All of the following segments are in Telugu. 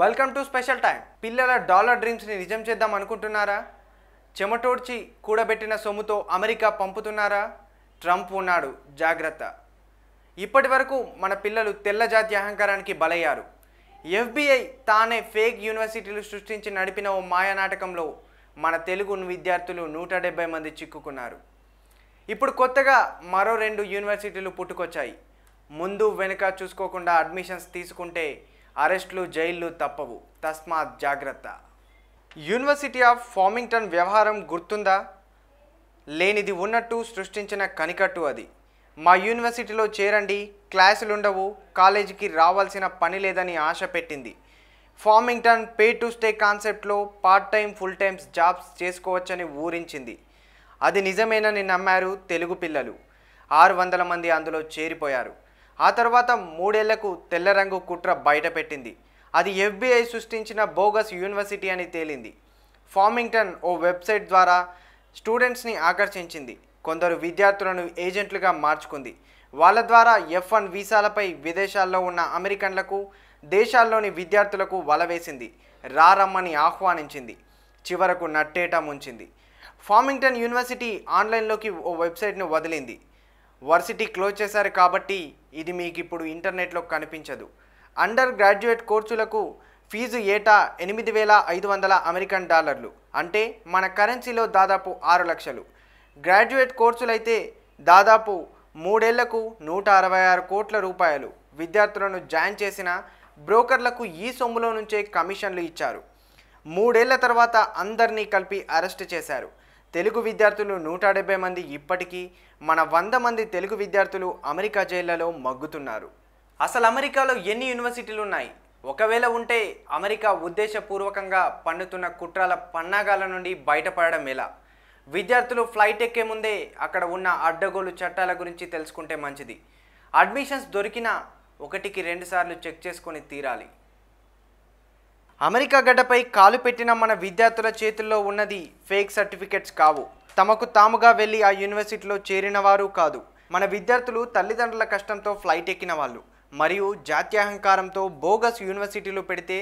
వెల్కమ్ టు స్పెషల్ టైం పిల్లల డాలర్ డ్రీమ్స్ని నిజం చేద్దాం అనుకుంటున్నారా చెమటోడ్చి కూడబెట్టిన సొమ్ముతో అమెరికా పంపుతున్నారా ట్రంప్ ఉన్నాడు జాగ్రత్త ఇప్పటి వరకు మన పిల్లలు తెల్ల జాతి అహంకారానికి బలయ్యారు ఎఫ్బిఐ తానే ఫేక్ యూనివర్సిటీలు సృష్టించి నడిపిన ఓ మాయా నాటకంలో మన తెలుగు విద్యార్థులు నూట డెబ్బై మంది చిక్కుకున్నారు ఇప్పుడు కొత్తగా మరో రెండు యూనివర్సిటీలు పుట్టుకొచ్చాయి ముందు వెనుక చూసుకోకుండా అడ్మిషన్స్ తీసుకుంటే అరెస్టులు జైళ్లు తప్పవు తస్మాత్ జాగ్రత్త యూనివర్సిటీ ఆఫ్ ఫార్మింగ్టన్ వ్యవహారం గుర్తుందా లేనిది ఉన్నట్టు సృష్టించిన కనికట్టు అది మా యూనివర్సిటీలో చేరండి క్లాసులుండవు కాలేజీకి రావాల్సిన పని లేదని ఆశ పెట్టింది ఫార్మింగ్టన్ పే టు స్టే కాన్సెప్ట్లో part time full times jobs చేసుకోవచ్చని ఊరించింది అది నిజమేనని నమ్మారు తెలుగు పిల్లలు ఆరు వందల మంది అందులో చేరిపోయారు ఆ తర్వాత మూడేళ్లకు తెల్ల రంగు కుట్ర బయటపెట్టింది అది ఎఫ్బీఐ సృష్టించిన బోగస్ యూనివర్సిటీ అని తేలింది ఫార్మింగ్టన్ ఓ వెబ్సైట్ ద్వారా స్టూడెంట్స్ని ఆకర్షించింది కొందరు విద్యార్థులను ఏజెంట్లుగా మార్చుకుంది వాళ్ళ ద్వారా ఎఫ్ వన్ వీసాలపై విదేశాల్లో ఉన్న అమెరికన్లకు దేశాల్లోని విద్యార్థులకు వలవేసింది రారమ్మని ఆహ్వానించింది చివరకు నట్టేటా ముంచింది ఫార్మింగ్టన్ యూనివర్సిటీ ఆన్లైన్లోకి ఓ వెబ్సైట్ను వదిలింది వర్సిటీ క్లోజ్ చేశారు కాబట్టి ఇది మీకు ఇప్పుడు ఇంటర్నెట్లో కనిపించదు అండర్ గ్రాడ్యుయేట్ కోర్సులకు ఫీజు ఏటా ఎనిమిది వేల ఐదు వందల అమెరికన్ డాలర్లు అంటే మన కరెన్సీలో దాదాపు ఆరు లక్షలు గ్రాడ్యుయేట్ కోర్సులైతే దాదాపు మూడేళ్లకు నూట అరవై ఆరు కోట్ల రూపాయలు విద్యార్థులను జాయిన్ చేసిన బ్రోకర్లకు ఈ సొమ్ములో నుంచే కమిషన్లు ఇచ్చారు మూడేళ్ల తర్వాత అందరినీ కలిపి అరెస్ట్ చేశారు తెలుగు విద్యార్థులు నూట డెబ్బై మంది ఇప్పటికీ మన వంద మంది తెలుగు విద్యార్థులు అమెరికా జైళ్లలో మగ్గుతున్నారు అసలు అమెరికాలో ఎన్ని యూనివర్సిటీలు ఉన్నాయి ఒకవేళ ఉంటే అమెరికా ఉద్దేశపూర్వకంగా పండుతున్న కుట్రాల పన్నాగాల నుండి బయటపడడం ఎలా విద్యార్థులు ఫ్లైట్ ఎక్కే ముందే అక్కడ ఉన్న అడ్డగోలు చట్టాల గురించి తెలుసుకుంటే మంచిది అడ్మిషన్స్ దొరికినా ఒకటికి రెండుసార్లు చెక్ చేసుకొని తీరాలి అమెరికా గడ్డపై కాలు పెట్టిన మన విద్యార్థుల చేతుల్లో ఉన్నది ఫేక్ సర్టిఫికెట్స్ కావు తమకు తాముగా వెళ్ళి ఆ యూనివర్సిటీలో చేరిన వారు కాదు మన విద్యార్థులు తల్లిదండ్రుల కష్టంతో ఫ్లైట్ ఎక్కిన వాళ్ళు మరియు జాత్యహంకారంతో బోగస్ యూనివర్సిటీలు పెడితే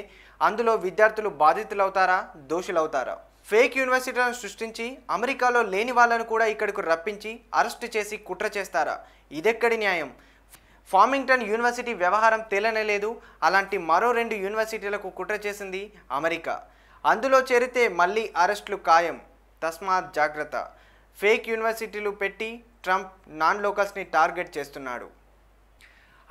అందులో విద్యార్థులు బాధితులవుతారా దోషులవుతారా ఫేక్ యూనివర్సిటీలను సృష్టించి అమెరికాలో లేని వాళ్ళను కూడా ఇక్కడకు రప్పించి అరెస్ట్ చేసి కుట్ర చేస్తారా ఇదెక్కడి న్యాయం ఫార్మింగ్టన్ యూనివర్సిటీ వ్యవహారం తేలనేలేదు అలాంటి మరో రెండు యూనివర్సిటీలకు కుట్ర చేసింది అమెరికా అందులో చేరితే మళ్ళీ అరెస్టులు ఖాయం తస్మాత్ జాగ్రత్త ఫేక్ యూనివర్సిటీలు పెట్టి ట్రంప్ నాన్ లోకల్స్ని టార్గెట్ చేస్తున్నాడు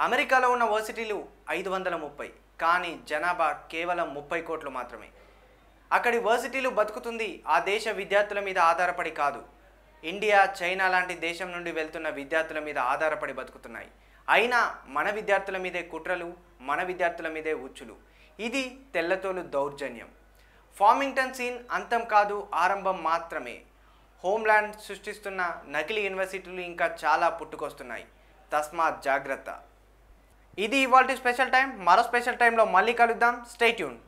అమెరికాలో ఉన్న వర్సిటీలు ఐదు వందల ముప్పై కానీ జనాభా కేవలం ముప్పై కోట్లు మాత్రమే అక్కడి వర్సిటీలు బతుకుతుంది ఆ దేశ విద్యార్థుల మీద ఆధారపడి కాదు ఇండియా చైనా లాంటి దేశం నుండి వెళ్తున్న విద్యార్థుల మీద ఆధారపడి బతుకుతున్నాయి అయినా మన విద్యార్థుల మీదే కుట్రలు మన విద్యార్థుల మీదే ఉచ్చులు ఇది తెల్లతోలు దౌర్జన్యం ఫార్మింగ్టన్ సీన్ అంతం కాదు ఆరంభం మాత్రమే హోమ్ల్యాండ్ సృష్టిస్తున్న నకిలీ యూనివర్సిటీలు ఇంకా చాలా పుట్టుకొస్తున్నాయి తస్మాత్ జాగ్రత్త ఇది ఇవాళ స్పెషల్ టైం మరో స్పెషల్ టైంలో మళ్ళీ కలుద్దాం స్టేట్యూన్